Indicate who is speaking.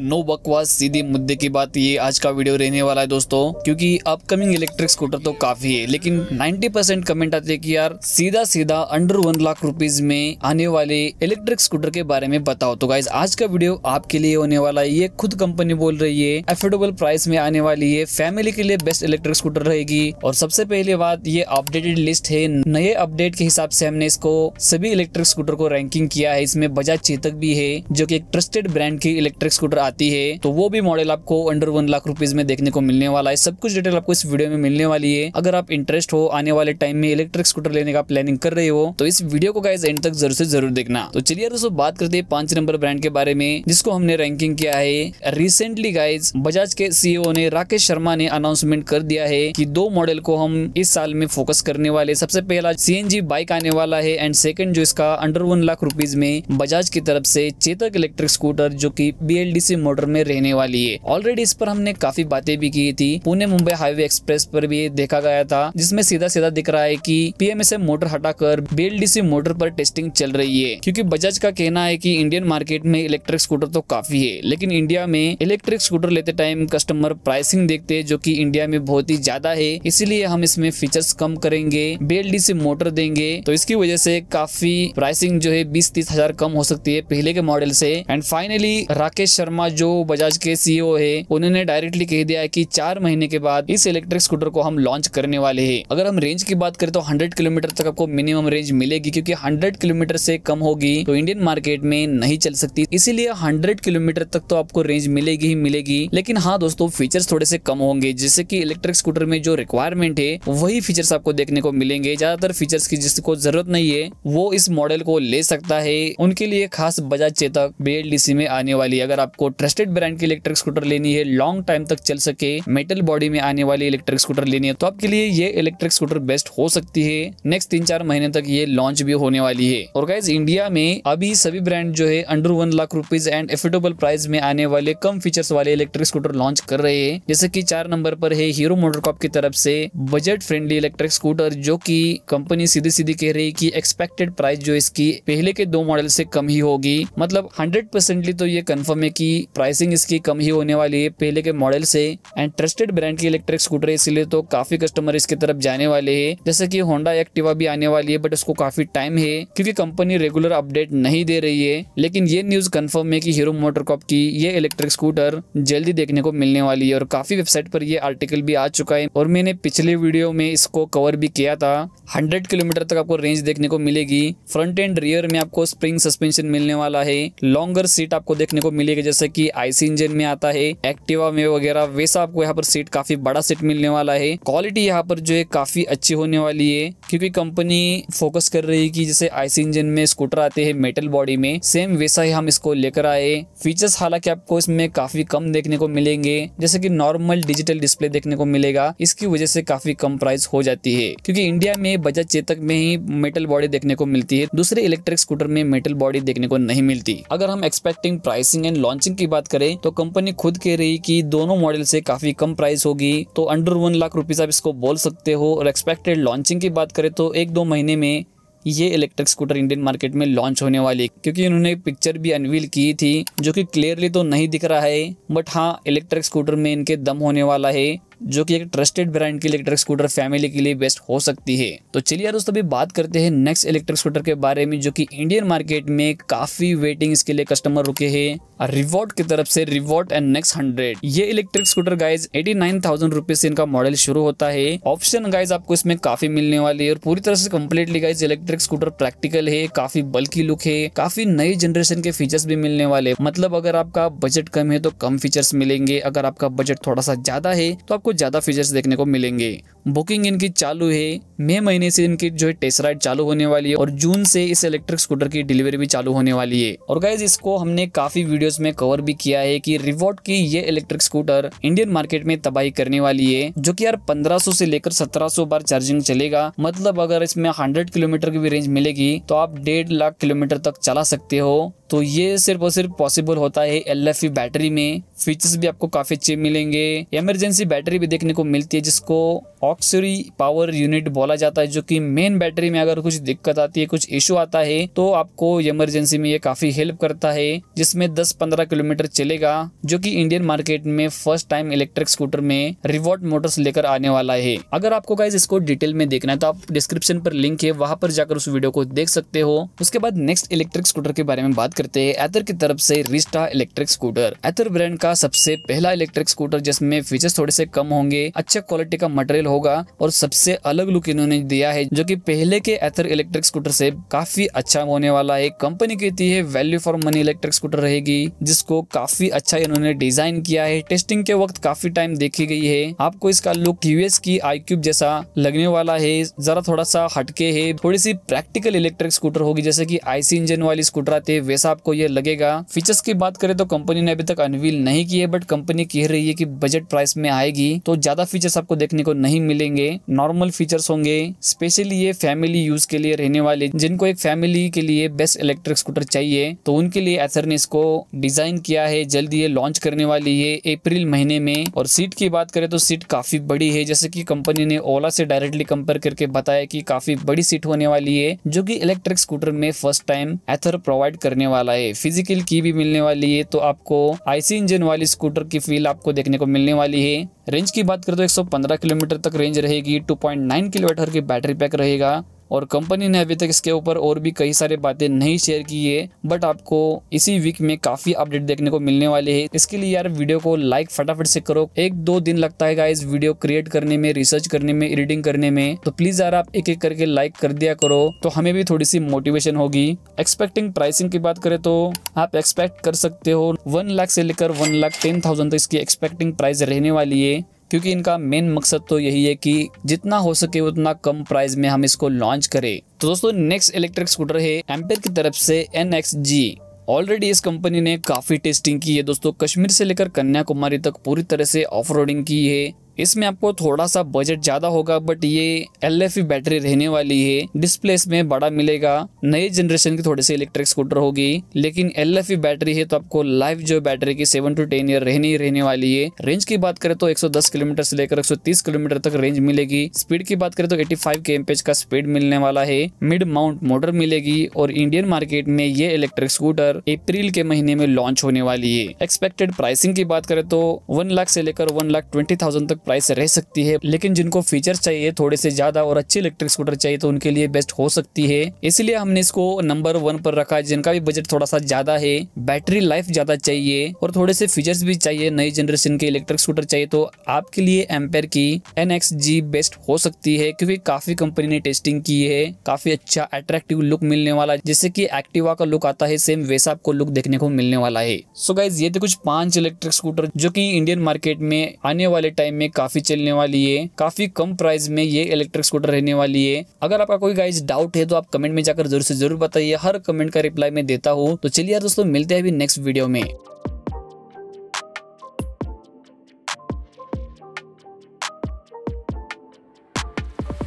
Speaker 1: no बकवास सीधे मुद्दे की बात ये आज का वीडियो रहने वाला है दोस्तों क्योंकि अपकमिंग इलेक्ट्रिक स्कूटर तो काफी है लेकिन 90 परसेंट कमेंट आते हैं कि यार सीधा सीधा अंडर वन लाख रुपीज में आने वाले इलेक्ट्रिक स्कूटर के बारे में बताओ तो गाइज आज का वीडियो आपके लिए होने वाला है ये खुद कंपनी बोल रही है अफोर्डेबल प्राइस में आने वाली है फैमिली के लिए बेस्ट इलेक्ट्रिक स्कूटर रहेगी और सबसे पहले बात ये अपडेटेड लिस्ट है नए अपडेट के हिसाब से हमने इसको सभी इलेक्ट्रिक स्कूटर को रैंकिंग किया है इसमें बजाज चेतक भी है जो की एक ट्रस्टेड ब्रांड की इलेक्ट्रिक स्कूटर आती है तो वो भी मॉडल आपको अंडर वन लाख रुपीज में देखने को मिलने वाला है सब कुछ डिटेल आपको इस वीडियो में मिलने वाली है अगर आप इंटरेस्ट हो आने वाले टाइम में इलेक्ट्रिक स्कूटर लेने का प्लानिंग कर रहे हो तो इस वीडियो को गाइज एंड तक जरूर से जरूर देखना तो चलिए दोस्तों बात करते हैं पांच नंबर ब्रांड के बारे में जिसको हमने रैंकिंग किया है रिसेंटली गाइज बजाज के सीईओ e ने राकेश शर्मा ने अनाउंसमेंट कर दिया है की दो मॉडल को हम इस साल में फोकस करने वाले सबसे पहला सी बाइक आने वाला है एंड सेकंड जो इसका अंडर वन लाख रुपीज में बजाज की तरफ से चेतक इलेक्ट्रिक स्कूटर जो की बी मोटर में रहने वाली है ऑलरेडी इस पर हमने काफी बातें भी की थी पुणे मुंबई हाईवे एक्सप्रेस पर भी देखा गया था जिसमें सीधा सीधा दिख रहा है की पीएमएसए मोटर हटाकर बीएलडीसी मोटर पर टेस्टिंग चल रही है क्योंकि बजाज का कहना है की इंडियन मार्केट में इलेक्ट्रिक स्कूटर तो काफी है लेकिन इंडिया में इलेक्ट्रिक स्कूटर लेते टाइम कस्टमर प्राइसिंग देखते हैं जो की इंडिया में बहुत ही ज्यादा है इसीलिए हम इसमें फीचर्स कम करेंगे बीएलडीसी मोटर देंगे तो इसकी वजह से काफी प्राइसिंग जो है बीस तीस हजार कम हो सकती है पहले के मॉडल से एंड फाइनली राकेश शर्मा शर्मा जो बजाज के सीईओ e है उन्होंने डायरेक्टली कह दिया है कि चार महीने के बाद इस इलेक्ट्रिक स्कूटर को हम लॉन्च करने वाले हैं अगर हम रेंज की बात करें तो हंड्रेड किलोमीटर तक आपको मिनिमम रेंज मिलेगी क्योंकि हंड्रेड किलोमीटर से कम होगी तो इंडियन मार्केट में नहीं चल सकती इसीलिए हंड्रेड किलोमीटर तक तो आपको रेंज मिलेगी ही मिलेगी लेकिन हाँ दोस्तों फीचर थोड़े से कम होंगे जैसे की इलेक्ट्रिक स्कूटर में जो रिक्वायरमेंट है वही फीचर आपको देखने को मिलेंगे ज्यादातर फीचर की जिसको जरूरत नहीं है वो इस मॉडल को ले सकता है उनके लिए खास बजाज चेतक बी में आने वाली अगर आपको ट्रस्टेड ब्रांड की इलेक्ट्रिक स्कूटर लेनी है लॉन्ग टाइम तक चल सके मेटल बॉडी में आने वाली इलेक्ट्रिक स्कूटर लेनी है तो आपके लिए ये इलेक्ट्रिक स्कूटर बेस्ट हो सकती है नेक्स्ट तीन चार महीने तक ये लॉन्च भी होने वाली है और गाइज इंडिया में अभी सभी ब्रांड जो है under one lakh rupees and affordable price में आने वाले कम फीचर्स वाले इलेक्ट्रिक स्कूटर लॉन्च कर रहे हैं जैसे की चार नंबर पर है हीरो मोटरकॉप की तरफ से बजट फ्रेंडली इलेक्ट्रिक स्कूटर जो की कंपनी सीधी सीधी कह रही की एक्सपेक्टेड प्राइस जो इसकी पहले के दो मॉडल से कम ही होगी मतलब हंड्रेड परसेंटली तो ये कंफर्म है कि प्राइसिंग इसकी कम ही होने वाली है पहले के मॉडल से एंड ट्रस्टेड ब्रांड की इलेक्ट्रिक स्कूटर इसलिए तो काफी कस्टमर इसकी तरफ जाने वाले है जैसे की होंडा एक्टिवा भी आने वाली है बट उसको काफी टाइम है क्यूँकी कंपनी रेगुलर अपडेट नहीं दे रही है लेकिन ये न्यूज कंफर्म है की हीरो मोटरकॉप की ये इलेक्ट्रिक स्कूटर जल्दी देखने को मिलने वाली है और काफी वेबसाइट पर ये आर्टिकल भी आ चुका है और मैंने पिछले वीडियो में इसको कवर भी किया था 100 किलोमीटर तक आपको रेंज देखने को मिलेगी फ्रंट एंड रियर में आपको स्प्रिंग सस्पेंशन मिलने वाला है लॉन्गर सीट आपको देखने को मिलेगी जैसे कि आईसी इंजन में आता है एक्टिवा में वगैरह वैसा आपको यहाँ पर सीट काफी बड़ा सीट मिलने वाला है क्वालिटी यहाँ पर जो है काफी अच्छी होने वाली है क्योंकि कंपनी फोकस कर रही है कि जैसे आईसी इंजन में स्कूटर आते हैं मेटल बॉडी में सेम वैसा ही हम इसको लेकर आए फीचर्स हालांकि आपको इसमें काफी कम देखने को मिलेंगे जैसे कि नॉर्मल डिजिटल डिस्प्ले देखने को मिलेगा इसकी वजह से काफी कम प्राइस हो जाती है क्योंकि इंडिया में बजट चेतक में ही मेटल बॉडी देखने को मिलती है दूसरे इलेक्ट्रिक स्कूटर में मेटल बॉडी देखने को नहीं मिलती अगर हम एक्सपेक्टिंग प्राइसिंग एंड लॉन्चिंग की बात करें तो कंपनी खुद कह रही कि दोनों मॉडल से काफी कम प्राइस होगी तो अंडर वन लाख रुपीज आप इसको बोल सकते हो और एक्सपेक्टेड लॉन्चिंग की बात करें तो एक दो महीने में ये इलेक्ट्रिक स्कूटर इंडियन मार्केट में लॉन्च होने वाली क्योंकि उन्होंने पिक्चर भी अनवील की थी जो कि क्लियरली तो नहीं दिख रहा है बट हाँ इलेक्ट्रिक स्कूटर में इनके दम होने वाला है जो कि एक ट्रस्टेड ब्रांड के लिए इलेक्ट्रिक स्कूटर फैमिली के लिए बेस्ट हो सकती है तो चलिए यार दोस्तों अभी बात करते हैं नेक्स्ट इलेक्ट्रिक स्कूटर के बारे में जो कि इंडियन मार्केट में काफी वेटिंग इसके लिए कस्टमर रुके हैं रिवॉर्ड की तरफ से रिवॉर्ड एंड नेक्स्ट हंड्रेड ये electric scooter guys eighty nine से इनका मॉडल शुरू होता है ऑप्शन गाइज आपको इसमें काफी मिलने वाली है और पूरी तरह से completely guys electric scooter practical है काफी बल्कि लुक है काफी नई जनरेशन के फीचर्स भी मिलने वाले मतलब अगर आपका बजट कम है तो कम फीचर्स मिलेंगे अगर आपका बजट थोड़ा सा ज्यादा है तो आपको ज़्यादा फीचर्स देखने को मिलेंगे बुकिंग इनकी चालू है मई महीने से इनकी जो है टेस्ट राइड चालू होने वाली है और जून से इस इलेक्ट्रिक स्कूटर की डिलीवरी भी चालू होने वाली है और गाइज इसको हमने काफी वीडियोस में कवर भी किया है कि रिवॉर्ट की ये इलेक्ट्रिक स्कूटर इंडियन मार्केट में तबाही करने वाली है जो कि यार 1500 से लेकर सत्रह बार चार्जिंग चलेगा मतलब अगर इसमें हंड्रेड किलोमीटर की भी रेंज मिलेगी तो आप डेढ़ लाख किलोमीटर तक चला सकते हो तो ये सिर्फ और सिर्फ पॉसिबल होता है एल बैटरी e में फीचर्स भी आपको काफी अच्छे मिलेंगे इमरजेंसी बैटरी भी देखने को मिलती है जिसको ऑक्सरी पावर यूनिट बोला जाता है जो कि मेन बैटरी में अगर कुछ दिक्कत आती है कुछ इशू आता है तो आपको इमरजेंसी में ये काफी हेल्प करता है जिसमें 10-15 किलोमीटर चलेगा जो कि इंडियन मार्केट में फर्स्ट टाइम इलेक्ट्रिक स्कूटर में रिवॉर्ड मोटर्स लेकर आने वाला है अगर आपको गाइज इसको डिटेल में देखना है तो आप डिस्क्रिप्शन पर लिंक है वहां पर जाकर उस वीडियो को देख सकते हो उसके बाद नेक्स्ट इलेक्ट्रिक स्कूटर के बारे में बात करते हैं एथर की तरफ से Rizta electric scooter Ather brand का सबसे पहला इलेक्ट्रिक स्कूटर जिसमें फीचर्स थोड़े से कम होंगे अच्छा क्वालिटी का मटेरियल होगा होगा और सबसे अलग लुक इन्होंने दिया है जो कि पहले के एथर इलेक्ट्रिक स्कूटर से काफी अच्छा होने वाला है कंपनी कहती है value for money electric scooter रहेगी जिसको काफी अच्छा इन्होंने डिजाइन किया है टेस्टिंग के वक्त काफी टाइम देखी गई है आपको इसका लुक यूएस की आई जैसा लगने वाला है जरा थोड़ा सा हटके है थोड़ी सी प्रैक्टिकल इलेक्ट्रिक स्कूटर होगी जैसे की आईसी इंजन वाली स्कूटर आते है वैसा आपको ये लगेगा फीचर्स की बात करें तो कंपनी ने अभी तक अनवील नहीं की है बट कंपनी कह रही है की बजट प्राइस में आएगी तो ज्यादा फीचर्स आपको देखने को नहीं मिलेंगे नॉर्मल फीचर्स होंगे स्पेशली ये फैमिली यूज के लिए रहने वाले जिनको एक फैमिली के लिए बेस्ट इलेक्ट्रिक स्कूटर चाहिए तो उनके लिए एथर ने इसको डिजाइन किया है जल्दी ये लॉन्च करने वाली है अप्रैल महीने में और सीट की बात करें तो सीट काफी बड़ी है जैसे की कंपनी ने ओला से डायरेक्टली कंपेयर करके बताया की काफी बड़ी सीट होने वाली है जो की इलेक्ट्रिक स्कूटर में फर्स्ट टाइम एथर प्रोवाइड करने वाला है फिजिकल की भी मिलने वाली है तो आपको आईसी इंजन वाली स्कूटर की फील आपको देखने को मिलने वाली है रेंज की बात करें तो 115 किलोमीटर तक रेंज रहेगी 2.9 किलोमीटर की बैटरी पैक रहेगा और कंपनी ने अभी तक इसके ऊपर और भी कई सारे बातें नहीं शेयर की है बट आपको इसी वीक में काफी अपडेट देखने को मिलने वाले है इसके लिए यार वीडियो को लाइक फटाफट से करो एक दो दिन लगता है इस वीडियो क्रिएट करने में रिसर्च करने में एडिटिंग करने में तो प्लीज यार आप एक एक करके लाइक कर दिया करो तो हमें भी थोड़ी सी मोटिवेशन होगी एक्सपेक्टिंग प्राइसिंग की बात करें तो आप एक्सपेक्ट कर सकते हो वन लाख से लेकर वन लाख टेन थाउजेंड तक इसकी एक्सपेक्टिंग प्राइस रहने वाली है क्योंकि इनका मेन मकसद तो यही है कि जितना हो सके उतना कम प्राइस में हम इसको लॉन्च करें तो दोस्तों नेक्स्ट इलेक्ट्रिक स्कूटर है एम्पेयर की तरफ से एन ऑलरेडी इस कंपनी ने काफ़ी टेस्टिंग की है दोस्तों कश्मीर से लेकर कन्याकुमारी तक पूरी तरह से ऑफ की है इसमें आपको थोड़ा सा बजट ज़्यादा होगा बट ये एल बैटरी e रहने वाली है डिस्प्ले इसमें बड़ा मिलेगा नए जनरेशन की थोड़ी सी इलेक्ट्रिक स्कूटर होगी लेकिन एल बैटरी e है तो आपको लाइफ जो बैटरी की सेवन टू टेन ईयर रहने ही रहने वाली है रेंज की बात करें तो 110 किलोमीटर से लेकर 130 किलोमीटर तक रेंज मिलेगी स्पीड की बात करें तो 85 फाइव के का स्पीड मिलने वाला है मिड माउंट मोटर मिलेगी और इंडियन मार्केट में ये इलेक्ट्रिक स्कूटर अप्रैल के महीने में लॉन्च होने वाली है एक्सपेक्टेड प्राइसिंग की बात करें तो वन लाख से लेकर वन लाख ट्वेंटी थाउजेंड तक प्राइस रह सकती है लेकिन जिनको फीचर चाहिए थोड़े से ज्यादा और अच्छे इलेक्ट्रिक स्कूटर चाहिए तो उनके लिए बेस्ट हो सकती है इसलिए हमने इसको नंबर वन पर रखा जिनका भी बजट थोड़ा सा ज्यादा है बैटरी लाइफ ज्यादा चाहिए और थोड़े से फीचर्स भी चाहिए नई जनरेशन के इलेक्ट्रिक स्कूटर चाहिए तो आपके लिए एम्पेयर की एन बेस्ट हो सकती है क्योंकि काफी कंपनी ने टेस्टिंग की है काफी अच्छा अट्रैक्टिव लुक मिलने वाला जैसे की एक्टिवा का लुक आता है सेम वैसा आपको लुक देखने को मिलने वाला है सो so गाइज ये थे कुछ पांच इलेक्ट्रिक स्कूटर जो की इंडियन मार्केट में आने वाले टाइम में काफी चलने वाली है काफी कम प्राइस में ये इलेक्ट्रिक स्कूटर रहने वाली है अगर आपका कोई गाइज डाउट है तो आप कमेंट में जाकर जरूर से जरूर बताइए हर कमेंट का रिप्लाई मैं देता हूँ तो चलिए यार दोस्तों मिलते हैं अभी नेक्स्ट वीडियो में